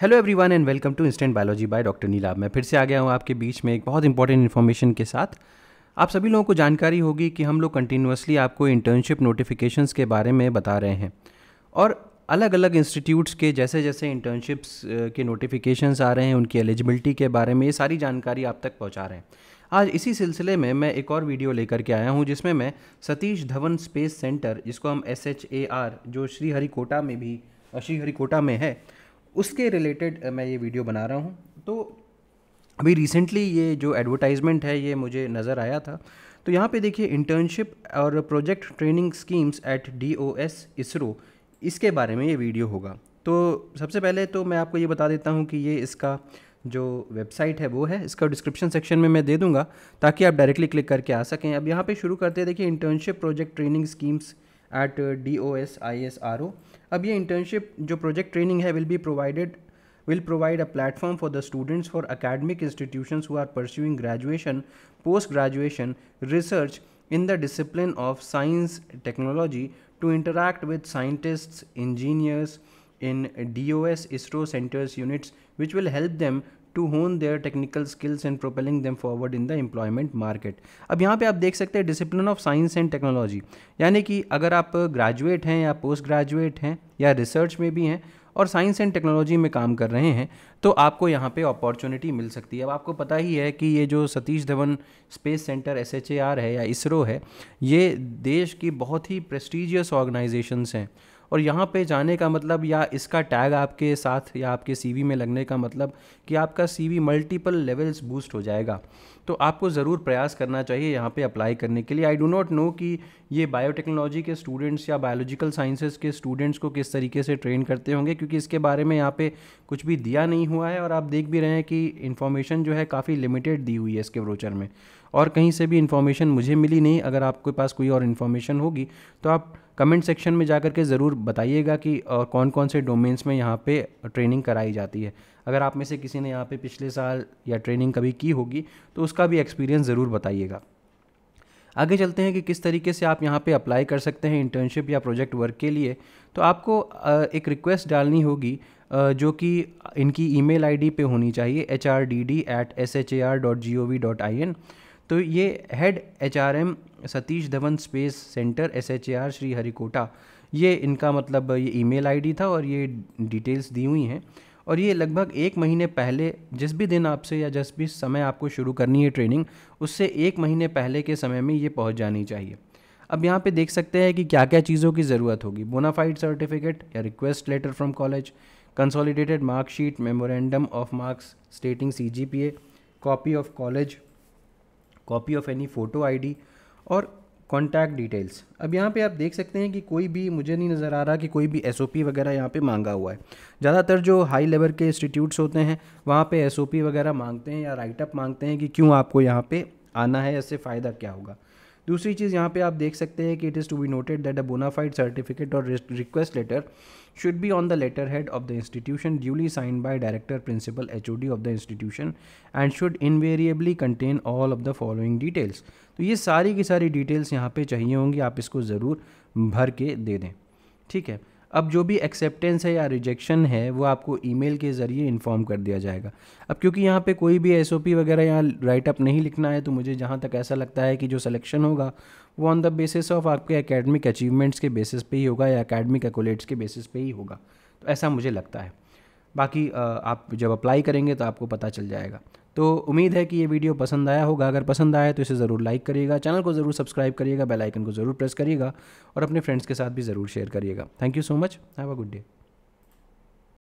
hello everyone and welcome to instant biology by doctor Neelab मैं फिर से आ गया हूँ आपके बीच में एक बहुत इंपॉर्टेंट इन्फॉर्मेशन के साथ आप सभी लोगों को जानकारी होगी कि हम लोग कंटिन्यूसली आपको इंटर्नशिप नोटिफिकेशंस के बारे में बता रहे हैं और अलग अलग इंस्टीट्यूट्स के जैसे जैसे इंटर्नशिप्स के नोटिफिकेशंस आ रहे हैं उनकी एलिजिबिलिटी के बारे में ये सारी जानकारी आप तक पहुँचा रहे हैं आज इसी सिलसिले में मैं एक और वीडियो लेकर के आया हूँ जिसमें मैं सतीश धवन स्पेस सेंटर जिसको हम एस एच ए आर जो श्रीहरिकोटा में भी श्रीहरिकोटा में है उसके रिलेटेड मैं ये वीडियो बना रहा हूँ तो अभी रिसेंटली ये जो एडवर्टाइजमेंट है ये मुझे नज़र आया था तो यहाँ पे देखिए इंटर्नशिप और project training schemes at D O S ISRO इसके बारे में ये वीडियो होगा तो सबसे पहले तो मैं आपको ये बता देता हूँ कि ये इसका जो वेबसाइट है वो है इसका डिस्क्रिप्शन सेक्शन में मैं दे दूँगा ताकि आप डायरेक्टली क्लिक करके आ सकें अब यहाँ पे शुरू करते हैं देखिए internship project training schemes at D O S I S R O अब ये इंटर्नशिप जो प्रोजेक्ट ट्रेनिंग है will be provided will provide a platform for the students for academic institution who are pursuing graduation post graduation research in the discipline of science technology to interact with scientist engineers in D O S ISRO centres units which will help them to hone their technical skills and propelling them forward in the employment market अब यहाँ पे आप देख सकते हैं discipline of science and technology यानी कि अगर आप ग्रेजुएट हैं या पोस्ट ग्रेजुएट हैं या रिसर्च में भी हैं और साइंस एंड टेक्नोलॉजी में काम कर रहे हैं तो आपको यहाँ पे अपॉर्चुनिटी मिल सकती है अब आपको पता ही है कि ये जो Satish Dhawan space centre S है या इसरो है ये देश की बहुत ही प्रेस्टिजियस ऑर्गेनाइजेशंस हैं और यहाँ पे जाने का मतलब या इसका टैग आपके साथ या आपके सीवी में लगने का मतलब कि आपका सीवी मल्टीपल लेवल्स बूस्ट हो जाएगा तो आपको ज़रूर प्रयास करना चाहिए यहाँ पे अप्लाई करने के लिए आई डो नॉट नो कि ये बायोटेक्नोलॉजी के स्टूडेंट्स या बायोलॉजिकल साइंसेज के स्टूडेंट्स को किस तरीके से ट्रेन करते होंगे क्योंकि इसके बारे में यहाँ पे कुछ भी दिया नहीं हुआ है और आप देख भी रहे हैं कि इन्फॉर्मेशन जो है काफ़ी लिमिटेड दी हुई है इसके ब्रोचर में और कहीं से भी इन्फॉर्मेशन मुझे मिली नहीं अगर आपके पास कोई और इन्फॉर्मेशन होगी तो आप कमेंट सेक्शन में जा कर के ज़रूर बताइएगा कि और कौन कौन से डोमेन्स में यहाँ पे ट्रेनिंग कराई जाती है अगर आप में से किसी ने यहाँ पे पिछले साल या ट्रेनिंग कभी की होगी तो उसका भी एक्सपीरियंस ज़रूर बताइएगा आगे चलते हैं कि किस तरीके से आप यहाँ पे अप्लाई कर सकते हैं इंटर्नशिप या प्रोजेक्ट वर्क के लिए तो आपको एक रिक्वेस्ट डालनी होगी जो कि इनकी ईमेल आईडी पे होनी चाहिए H R D D at S H A R dot G O V dot I N तो ये head M Satish Dhawan space centre S H A R Sriharikota ये इनका मतलब ये ईमेल आईडी था और ये डिटेल्स दी हुई हैं और ये लगभग एक महीने पहले जिस भी दिन आपसे या जिस भी समय आपको शुरू करनी है ट्रेनिंग उससे एक महीने पहले के समय में ये पहुंच जानी चाहिए अब यहाँ पे देख सकते हैं कि क्या क्या चीज़ों की ज़रूरत होगी बोनाफाइड सर्टिफिकेट या request letter from college consolidated marksheet memorandum of marks stating C G P A copy of college copy of any photo ID और कॉन्टैक्ट डिटेल्स अब यहाँ पे आप देख सकते हैं कि कोई भी मुझे नहीं नज़र आ रहा कि कोई भी एस वगैरह यहाँ पे मांगा हुआ है ज़्यादातर जो हाई लेवल के इंस्टीट्यूट्स होते हैं वहाँ पे एस वगैरह मांगते हैं या राइटअप मांगते हैं कि क्यों आपको यहाँ पे आना है इससे फ़ायदा क्या होगा दूसरी चीज़ यहाँ पे आप देख सकते हैं कि it is to be noted that a bonafide certificate और request letter should be on the letter head of the institution duly sign by director principal H O D of the institution and should invariably contain all of the following details तो ये सारी की सारी details यहाँ पे चाहिए होंगी आप इसको ज़रूर भर के दे दें ठीक है अब जो भी एक्सेप्टेंस है या रिजेक्शन है वो आपको ईमेल के ज़रिए इन्फॉर्म कर दिया जाएगा अब क्योंकि यहाँ पे कोई भी एस वगैरह यहाँ अप नहीं लिखना है तो मुझे जहाँ तक ऐसा लगता है कि जो सिलेक्शन होगा वो ऑन द बेसिस ऑफ आपके एकेडमिक अचीवमेंट्स के बेसिस पे ही होगा या एकेडमिक एकोलेट्स के बेसिस पे ही होगा तो ऐसा मुझे लगता है बाकी आप जब अप्लाई करेंगे तो आपको पता चल जाएगा तो उम्मीद है कि ये वीडियो पसंद आया होगा अगर पसंद आया तो इसे ज़रूर लाइक करिएगा चैनल को ज़रूर सब्सक्राइब करिएगा बेल आइकन को ज़रूर प्रेस करिएगा और अपने फ्रेंड्स के साथ भी ज़रूर शेयर करिएगा thank you so much have a good day